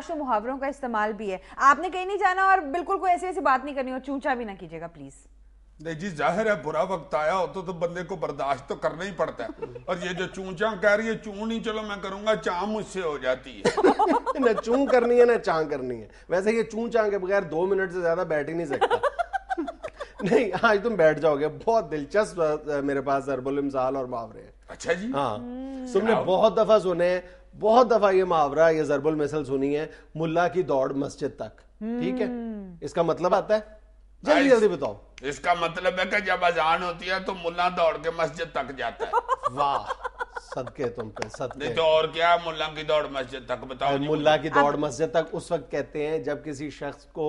बदमाश तो मुहावरों का इस्तेमाल भी है आपने कहीं नहीं जाना और बिल्कुल कोई ऐसी ऐसी बात नहीं करनी और चूचा भी ना कीजिएगा प्लीज नहीं जी जाहिर है बुरा वक्त आया हो तो, तो बंदे को बर्दाश्त तो करना ही पड़ता है और ये जो चूचा कह रही है चू नहीं चलो मैं करूंगा चा मुझसे हो जाती है ना चू करनी है ना चा करनी है वैसे ये चू चा के बगैर दो मिनट से ज्यादा बैठ ही नहीं सकता नहीं आज तुम बैठ जाओगे बहुत दिलचस्प मेरे पास अरबुल और मुहावरे अच्छा जी हाँ हम्म। तुमने बहुत दफा सुने बहुत दफा ये मुहावरा ये जरबुल मिसल सुनी है मुल्ला की दौड़ मस्जिद तक ठीक है हम्म। इसका मतलब आता है जल्दी जल्दी बताओ इसका मतलब है कि जब अजान होती है तो मुल्ला दौड़ के मस्जिद तक जाता है वाह सदके तुम पे सदके तो और क्या मुल्ला की दौड़ मस्जिद तक बताओ मुल्ला की दौड़ मस्जिद तक उस वक्त कहते हैं जब किसी शख्स को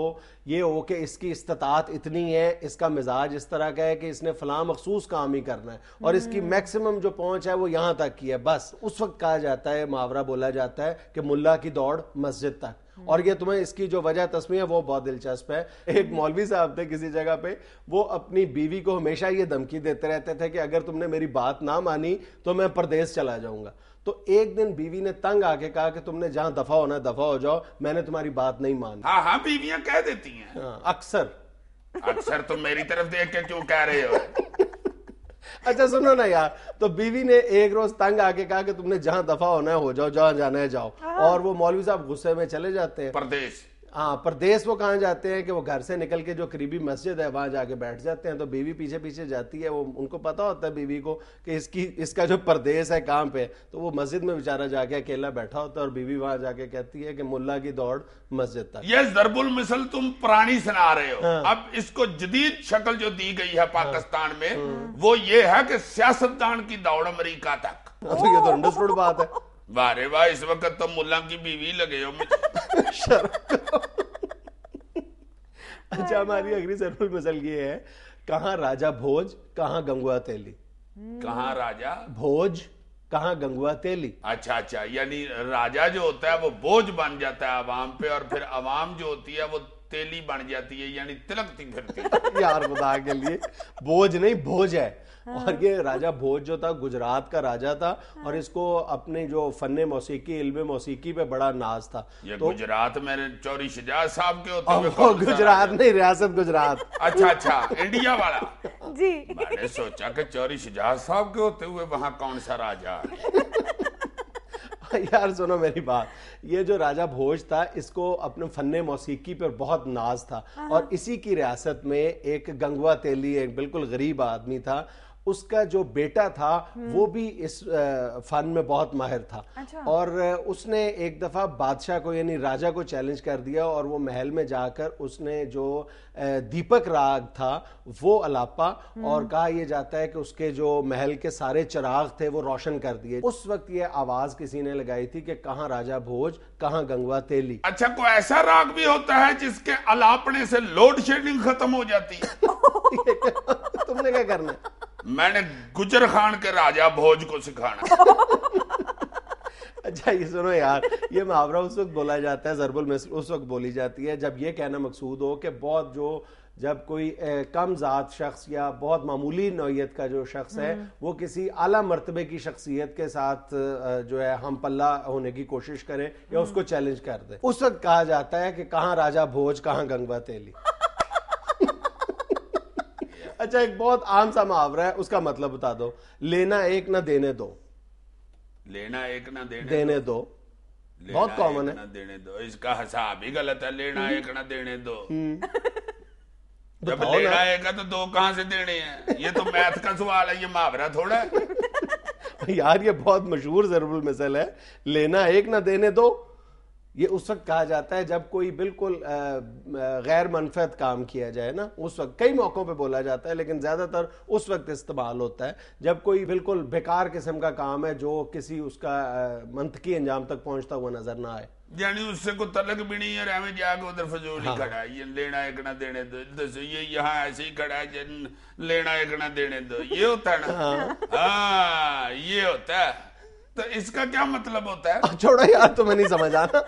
ये हो कि इसकी इस्तात इतनी है इसका मिजाज इस तरह का है कि इसने फला मखसूस काम ही करना है और इसकी हम्म। मैक्सिमम जो पहुंच है वो यहाँ तक की है बस उस वक्त कहा जाता है मुहावरा बोला जाता है कि मुल्ला की दौड़ मस्जिद तक हम्म। और ये तुम्हें इसकी जो वजह तस्वीर है वो बहुत दिलचस्प है एक हम्म। मौलवी साहब थे किसी जगह पे वो अपनी बीवी को हमेशा ये धमकी देते रहते थे कि अगर तुमने मेरी बात ना मानी तो मैं परदेश चला जाऊंगा तो एक दिन बीवी ने तंग आके कहा कि तुमने जहां दफा होना दफा हो जाओ मैंने तुम्हारी बात नहीं मानी हाँ हाँ बीवियां कह देती हैं हाँ, अक्सर अक्सर तुम मेरी तरफ देख के क्यों कह रहे हो अच्छा सुनो ना यार तो बीवी ने एक रोज तंग आके कहा कि तुमने जहां दफा होना है हो जाओ जहां जाना है जाओ हाँ। और वो मौलवी साहब गुस्से में चले जाते हैं प्रदेश हाँ परदेश वो कहाँ जाते हैं कि वो घर से निकल के जो करीबी मस्जिद है वहाँ जाके बैठ जाते हैं तो बीवी पीछे पीछे जाती है वो उनको पता होता है बीवी को कि इसकी इसका जो परदेश है काम पे तो वो मस्जिद में बेचारा जाके अकेला बैठा होता है और बीवी वहाँ जाके कहती है कि मुल्ला की दौड़ मस्जिद तक ये जरबुल मिसल तुम प्राणी सुना रहे हो हाँ। अब इसको जदीद शक्ल जो दी गई है पाकिस्तान हाँ। में हाँ। वो ये है कि सियासतदान की दौड़ अमरीका तक तो ये तो अंडरस्टूड बात है वाह वाह इस वक्त तो मुल्ला की बीवी लगे हो मुझे अच्छा हमारी अगली सरपुल मसल ये है कहा राजा भोज कहा गंगुआ तेली कहा राजा भोज कहा गंगुआ तेली अच्छा अच्छा यानी राजा जो होता है वो बोझ बन जाता है आवाम पे और फिर आवाम जो होती है वो तेली बन जाती है यानी तिलकती फिरती यार बता के लिए बोझ नहीं भोज है हाँ। और ये राजा भोज जो था गुजरात का राजा था हाँ। और इसको अपने जो फन मौसीकी इल्म मौसीकी पे बड़ा नाज था ये तो, गुजरात में चौरी शिजाज साहब के होते गुजरात नहीं रियासत गुजरात अच्छा अच्छा इंडिया वाला जी मैंने सोचा कि चौरी शिजाज साहब के होते हुए वहां कौन सा राजा यार सुनो मेरी बात ये जो राजा भोज था इसको अपने फन मौसीकी पर बहुत नाज था हाँ। और इसी की रियासत में एक गंगवा तेली एक बिल्कुल गरीब आदमी था उसका जो बेटा था हम्म। वो भी इस फन में बहुत माहिर था अच्छा। और उसने एक दफ़ा बादशाह को यानी राजा को चैलेंज कर दिया और वो महल में जाकर उसने जो दीपक राग था वो अलापा हम्म। और कहा यह जाता है कि उसके जो महल के सारे चिराग थे वो रोशन कर दिए उस वक्त ये आवाज़ किसी ने लगाई थी कि कहाँ राजा भोज कहाँ गंगवा तेली अच्छा कोई ऐसा राग भी होता है जिसके अलापने से लोड शेडिंग खत्म हो जाती है तुमने क्या करना है मैंने गुजर खान के राजा भोज को सिखाना अच्छा ये सुनो यार ये मुहावरा उस वक्त बोला जाता है जरबुल मिस्र उस वक्त बोली जाती है जब ये कहना मकसूद हो कि बहुत जो जब कोई ए, कम ज़ात शख्स या बहुत मामूली नोयत का जो शख्स है हम्म। वो किसी अला मरतबे की शख्सियत के साथ जो है हम पल्ला होने की कोशिश करें या उसको चैलेंज हम्म। कर दें उस वक्त कहा जाता है कि कहाँ राजा भोज कहाँ गंगवा तेली अच्छा एक बहुत आम सा मुहावरा है उसका मतलब बता दो लेना एक ना देने दो लेना एक ना देने देने दो, दो। बहुत कॉमन है ना देने दो इसका हिसाब ही गलत है लेना हम्म। एक ना देने दो हम्म। जब लेना एक तो दो कहां से देने हैं ये तो मैथ का सवाल है ये मुहावरा थोड़ा यार ये बहुत मशहूर जरूर मिसल है लेना एक ना देने दो ये उस वक्त कहा जाता है जब कोई बिल्कुल गैर मनफरद काम किया जाए ना उस वक्त कई मौक़ों पे बोला जाता है लेकिन ज़्यादातर उस वक्त इस्तेमाल होता है जब कोई बिल्कुल बेकार किस्म का काम है जो किसी उसका मंतकी अंजाम तक पहुंचता हुआ नजर ना आए यानी उससे कोई तलक भी नहीं है हमें जाके उधर फजूल ही हाँ। खड़ा है ये लेना ना देने दो दसो ये यहाँ ऐसे ही खड़ा है लेना ना देने दो ये होता है ना हाँ, हाँ ये होता है तो इसका क्या मतलब होता है छोड़ो यार तुम्हें नहीं समझ आना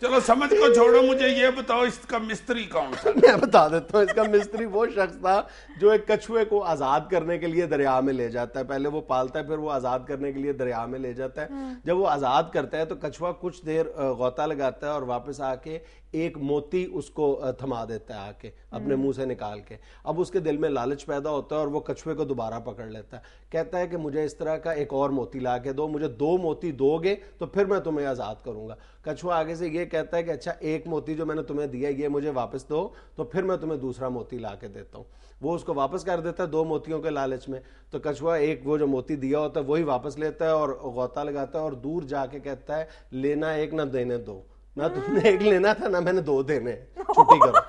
चलो समझ को छोड़ो मुझे ये बताओ इसका मिस्त्री कौन था मैं बता देता हूँ इसका मिस्त्री वो शख्स था जो एक कछुए को आज़ाद करने के लिए दरिया में ले जाता है पहले वो पालता है फिर वो आज़ाद करने के लिए दरिया में ले जाता है हम्म। जब वो आज़ाद करता है तो कछुआ कुछ देर गोता लगाता है और वापस आके एक मोती उसको थमा देता है आके अपने हम्म। मुंह से निकाल के अब उसके दिल में लालच पैदा होता है और वो कछुए को दोबारा पकड़ लेता है कहता है कि मुझे इस तरह का एक और मोती ला के दो मुझे दो मोती दोगे तो फिर मैं तुम्हें आज़ाद करूंगा कछुआ आगे से ये कहता है कि अच्छा एक मोती जो मैंने तुम्हें दिया ये मुझे वापस दो तो फिर मैं तुम्हें दूसरा मोती ला के देता हूँ वो उसको वापस कर देता है दो मोतियों के लालच में तो कछुआ एक वो जो मोती दिया होता है वही वापस लेता है और गौता लगाता है और दूर जाके कहता है लेना एक ना देने दो ना तुमने एक लेना था ना मैंने दो देने छुट्टी करो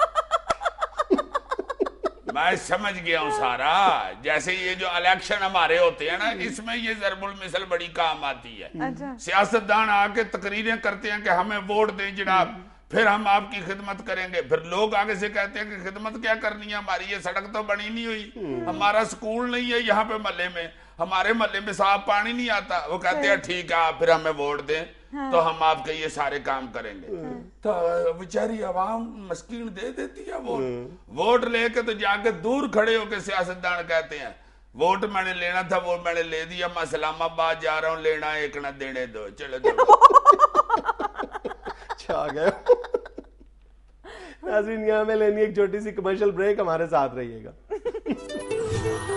मैं समझ गया हूँ सारा जैसे ये जो इलेक्शन हमारे होते हैं ना इसमें ये जरबुल मिसल बड़ी काम आती है अच्छा। सियासतदान आके तकरीरें करते हैं कि हमें वोट दें जनाब फिर हम आपकी खिदमत करेंगे फिर लोग आगे से कहते हैं कि खिदमत क्या करनी है हमारी ये सड़क तो बनी नहीं हुई हम्म। हमारा स्कूल नहीं है यहाँ पे मल्ले में हमारे मल्ले में साफ पानी नहीं आता वो कहते हैं ठीक है आप फिर हमें वोट दें हाँ। तो हम आपके ये सारे काम करेंगे हाँ। तो बेचारी आवाम मस्किन दे देती है वोट हम्म। वोट लेके तो जाके दूर खड़े होके सियासतदान कहते हैं वोट मैंने लेना था वो मैंने ले दिया मैं इस्लामाबाद जा रहा हूँ लेना एक ना देने दो चलो छा गए नाजरीन यहाँ में लेनी एक छोटी सी कमर्शियल ब्रेक हमारे साथ रहिएगा